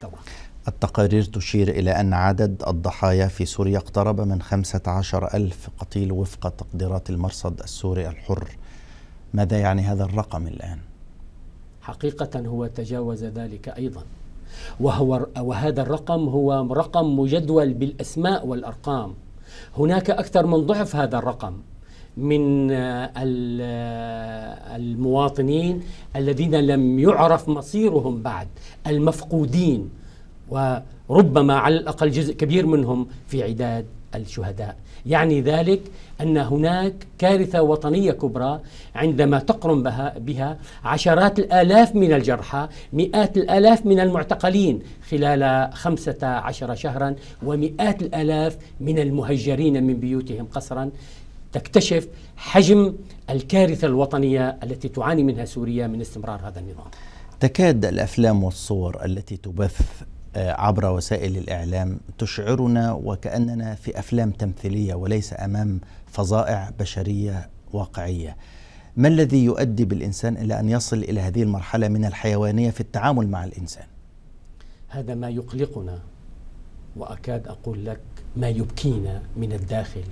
طبعا. التقارير تشير إلى أن عدد الضحايا في سوريا اقترب من 15 ألف قتيل وفق تقديرات المرصد السوري الحر ماذا يعني هذا الرقم الآن؟ حقيقة هو تجاوز ذلك أيضا وهو وهذا الرقم هو رقم مجدول بالأسماء والأرقام هناك أكثر من ضعف هذا الرقم من آه، آه، المواطنين الذين لم يعرف مصيرهم بعد المفقودين وربما على الأقل جزء كبير منهم في عداد الشهداء يعني ذلك أن هناك كارثة وطنية كبرى عندما تقرن بها, بها عشرات الآلاف من الجرحى مئات الآلاف من المعتقلين خلال خمسة عشر شهرا ومئات الآلاف من المهجرين من بيوتهم قسرا تكتشف حجم الكارثة الوطنية التي تعاني منها سوريا من استمرار هذا النظام تكاد الأفلام والصور التي تبث آه، عبر وسائل الإعلام تشعرنا وكأننا في أفلام تمثيلية وليس أمام فظائع بشرية واقعية ما الذي يؤدي بالإنسان إلى أن يصل إلى هذه المرحلة من الحيوانية في التعامل مع الإنسان هذا ما يقلقنا وأكاد أقول لك ما يبكينا من الداخل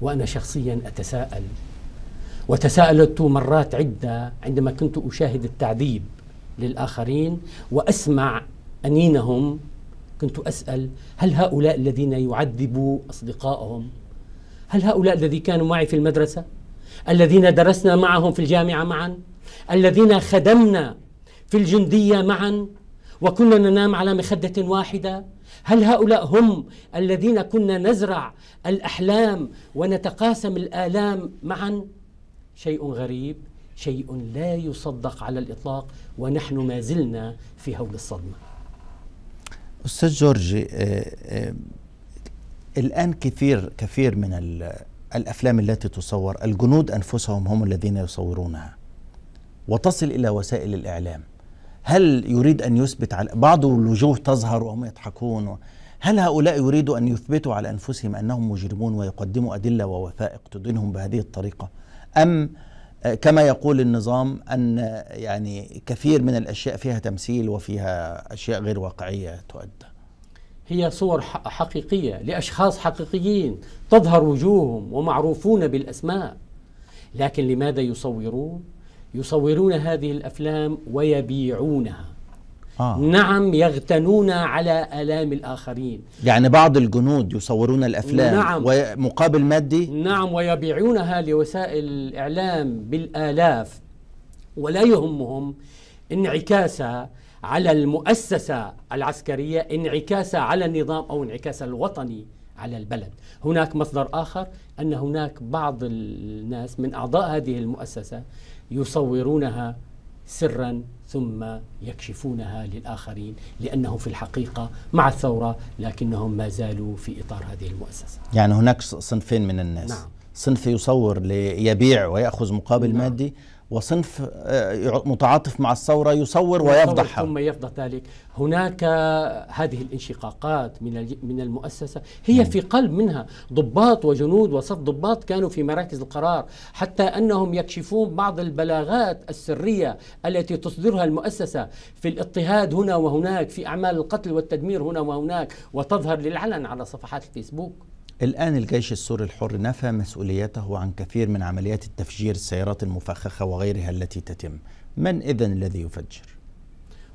وأنا شخصيا أتساءل وتساءلت مرات عدة عندما كنت أشاهد التعذيب للآخرين وأسمع أنينهم كنت أسأل هل هؤلاء الذين يعذبوا أصدقائهم هل هؤلاء الذي كانوا معي في المدرسة الذين درسنا معهم في الجامعة معا الذين خدمنا في الجندية معا وكنا ننام على مخدة واحدة هل هؤلاء هم الذين كنا نزرع الاحلام ونتقاسم الالام معا شيء غريب شيء لا يصدق على الاطلاق ونحن ما زلنا في هول الصدمه استاذ جورجي آه، آه، الان كثير كثير من الافلام التي تصور الجنود انفسهم هم الذين يصورونها وتصل الى وسائل الاعلام هل يريد أن يثبت على بعض الوجوه تظهر وهم يضحكون هل هؤلاء يريدوا أن يثبتوا على أنفسهم أنهم مجرمون ويقدموا أدلة ووثائق تدينهم بهذه الطريقة أم آه، كما يقول النظام أن آه، يعني كثير من الأشياء فيها تمثيل وفيها أشياء غير واقعية تؤدى هي صور حقيقية لأشخاص حقيقيين تظهر وجوههم ومعروفون بالأسماء لكن لماذا يصورون يصورون هذه الافلام ويبيعونها آه. نعم يغتنون على آلام الآخرين يعني بعض الجنود يصورون الأفلام نعم ومقابل مادي نعم ويبيعونها لوسائل الإعلام بالآلاف ولا يهمهم انعكاسها على المؤسسة العسكرية انعكاسها على النظام أو انعكاس الوطني على البلد هناك مصدر آخر أن هناك بعض الناس من أعضاء هذه المؤسسة يصورونها سرا ثم يكشفونها للآخرين لأنهم في الحقيقة مع الثورة لكنهم ما زالوا في إطار هذه المؤسسة يعني هناك صنفين من الناس نعم. صنف يصور ليبيع ويأخذ مقابل نعم. مادي وصنف آه، متعاطف مع الثورة يصور ويفضحها ثم يفضح ذلك هناك هذه الانشقاقات من من المؤسسة هي نعم. في قلب منها ضباط وجنود وصف ضباط كانوا في مراكز القرار حتى أنهم يكشفون بعض البلاغات السرية التي تصدرها المؤسسة في الاضطهاد هنا وهناك في أعمال القتل والتدمير هنا وهناك وتظهر للعلن على صفحات الفيسبوك الآن الجيش السوري الحر نفى مسؤوليته عن كثير من عمليات التفجير السيارات المفخخة وغيرها التي تتم من إذا الذي يفجر؟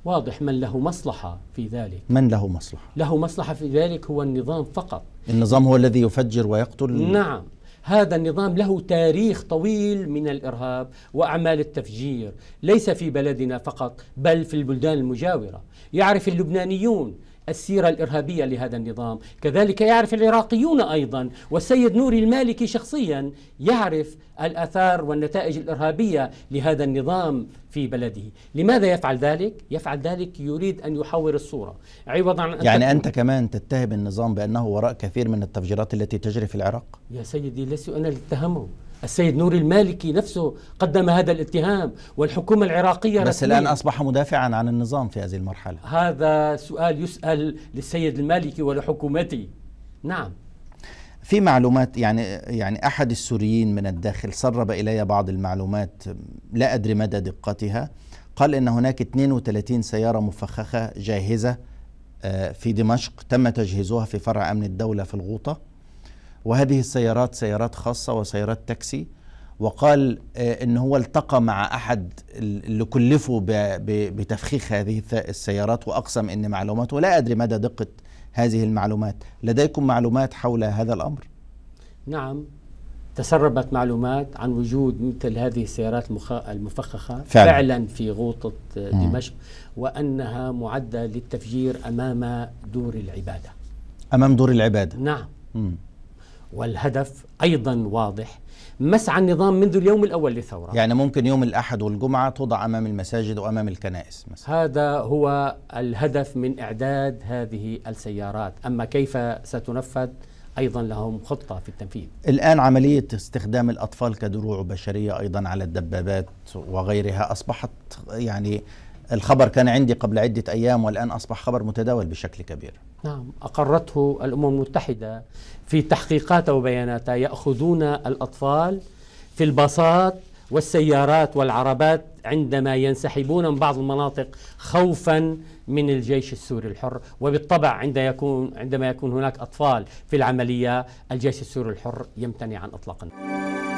واضح من له مصلحة في ذلك من له مصلحة؟ له مصلحة في ذلك هو النظام فقط النظام هو الذي يفجر ويقتل؟ نعم هذا النظام له تاريخ طويل من الارهاب واعمال التفجير ليس في بلدنا فقط بل في البلدان المجاوره يعرف اللبنانيون السيرة الإرهابية لهذا النظام كذلك يعرف العراقيون أيضا والسيد نوري المالكي شخصيا يعرف الأثار والنتائج الإرهابية لهذا النظام في بلده لماذا يفعل ذلك؟ يفعل ذلك يريد أن يحور الصورة عوضا عن أن يعني أنت كمان تتهم النظام بأنه وراء كثير من التفجيرات التي تجري في العراق؟ يا سيدي لست أنا اللي اتهمه السيد نوري المالكي نفسه قدم هذا الاتهام والحكومة العراقية بس رسمية. الآن أصبح مدافعا عن النظام في هذه المرحلة هذا سؤال يسأل للسيد المالكي ولحكومته نعم في معلومات يعني يعني احد السوريين من الداخل سرب الي بعض المعلومات لا ادري مدى دقتها قال ان هناك 32 سياره مفخخه جاهزه آه، في دمشق تم تجهيزها في فرع امن الدوله في الغوطه وهذه السيارات سيارات خاصة وسيارات تاكسي وقال آه، ان هو التقى مع احد اللي كلفه بتفخيخ هذه السيارات واقسم ان معلوماته لا ادري مدى دقه هذه المعلومات لديكم معلومات حول هذا الامر نعم تسربت معلومات عن وجود مثل هذه السيارات المفخخه فعلا, فعلا في غوطه آه، دمشق وانها معده للتفجير امام دور العباده امام دور العباده نعم مم. والهدف أيضا واضح مسعى النظام منذ اليوم الأول للثورة يعني ممكن يوم الأحد والجمعة توضع أمام المساجد وأمام الكنائس مثلا. هذا هو الهدف من إعداد هذه السيارات أما كيف ستنفذ ايضا لهم خطه في التنفيذ. الان عمليه استخدام الاطفال كدروع بشريه ايضا على الدبابات وغيرها اصبحت يعني الخبر كان عندي قبل عده ايام والان اصبح خبر متداول بشكل كبير. نعم أقرته الأمم المتحدة في تحقيقاتها وبياناتها يأخذون الأطفال في الباصات والسيارات والعربات عندما ينسحبون من بعض المناطق خوفا من الجيش السوري الحر وبالطبع عند يكون عندما يكون هناك أطفال في العملية الجيش السوري الحر يمتنع عن إطلاق النار